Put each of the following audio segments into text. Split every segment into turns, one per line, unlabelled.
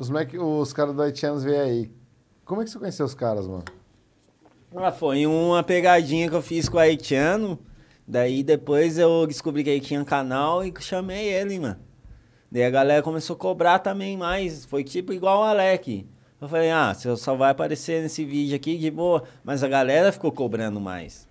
Os, Mac, os caras do Haitianos veio aí. Como é que você conheceu os caras, mano?
Ah, foi uma pegadinha que eu fiz com o haitiano. Daí depois eu descobri que ele tinha canal e chamei ele, mano. Daí a galera começou a cobrar também mais. Foi tipo igual o Alec. Eu falei, ah, você só vai aparecer nesse vídeo aqui de boa. Mas a galera ficou cobrando
mais.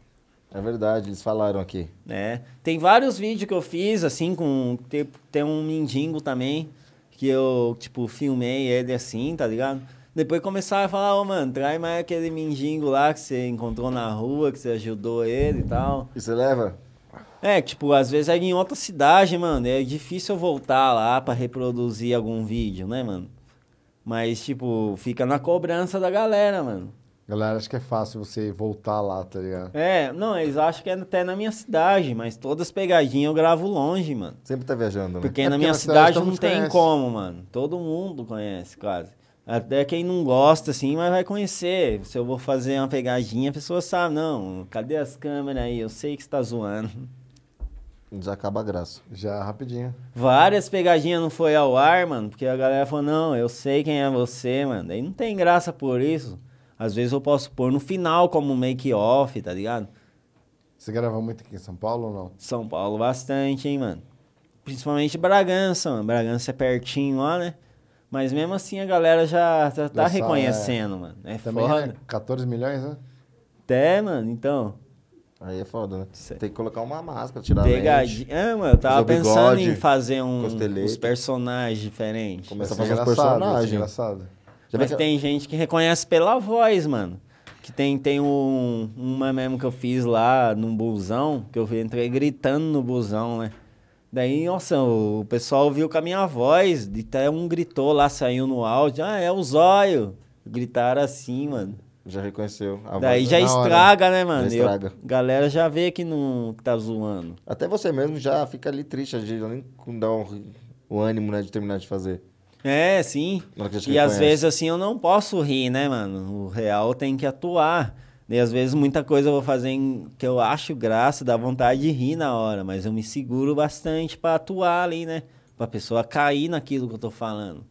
É verdade, eles falaram aqui.
É. Tem vários vídeos que eu fiz, assim, com. Tem, tem um mendigo também que eu, tipo, filmei ele assim, tá ligado? Depois começaram a falar, ô, oh, mano, traz mais aquele mendigo lá que você encontrou na rua, que você ajudou ele e tal. E você leva? É, tipo, às vezes é em outra cidade, mano. É difícil eu voltar lá para reproduzir algum vídeo, né, mano? Mas, tipo, fica na cobrança da galera, mano. Galera, acho que é fácil você voltar lá, tá ligado? É, não, eles acham que é até na minha cidade, mas todas as pegadinhas eu gravo longe, mano. Sempre tá
viajando, né? Porque é na minha cidade, cidade não tem conhece. como,
mano. Todo mundo conhece, quase. Até quem não gosta, assim, mas vai conhecer. Se eu vou fazer uma pegadinha, a pessoa sabe, não, cadê as câmeras aí? Eu sei que você tá zoando. Já acaba a graça.
Já é rapidinho.
Várias pegadinhas não foi ao ar, mano, porque a galera falou, não, eu sei quem é você, mano. Aí não tem graça por isso. Às vezes eu posso pôr no final como make-off, tá ligado? Você grava muito aqui em São Paulo ou não? São Paulo bastante, hein, mano. Principalmente Bragança, mano. Bragança é pertinho lá, né? Mas mesmo assim a galera já, tá reconhecendo, é... mano. É Também foda. É
14 milhões, né? Até, mano, então. Aí é foda, né? Tem que colocar uma máscara, tirar Pegadinha. a lente. Ah, mano, eu tava pensando bigode, em fazer um, uns
personagens diferentes. Começa a fazer os personagens. Engraçado. Já Mas tem gente que reconhece pela voz, mano. Que tem, tem um, uma mesmo que eu fiz lá num busão, que eu entrei gritando no busão, né? Daí, nossa, o pessoal viu com a minha voz, até um gritou lá, saiu no áudio, ah, é o zóio. Gritaram assim, mano. Já reconheceu. A Daí já estraga, hora. né, mano? Já estraga.
Eu, galera já vê que não tá zoando. Até você mesmo já fica ali triste, a gente não dá o ânimo, né, de terminar de fazer. É, sim. E às vezes, assim,
eu não posso rir, né, mano? O real tem que atuar. E às vezes muita coisa eu vou fazer em... que eu acho graça, dá vontade de rir na hora, mas eu me seguro bastante para atuar ali, né? Pra pessoa cair naquilo que eu tô falando.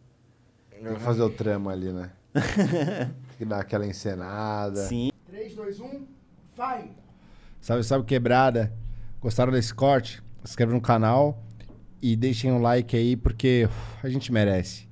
Eu vou fazer o trama ali, né? Tem que dar aquela encenada. Sim. 3, 2, 1, vai! Sabe, sabe quebrada! Gostaram desse corte? Se inscreve no canal e deixem o um like aí, porque uf, a gente merece.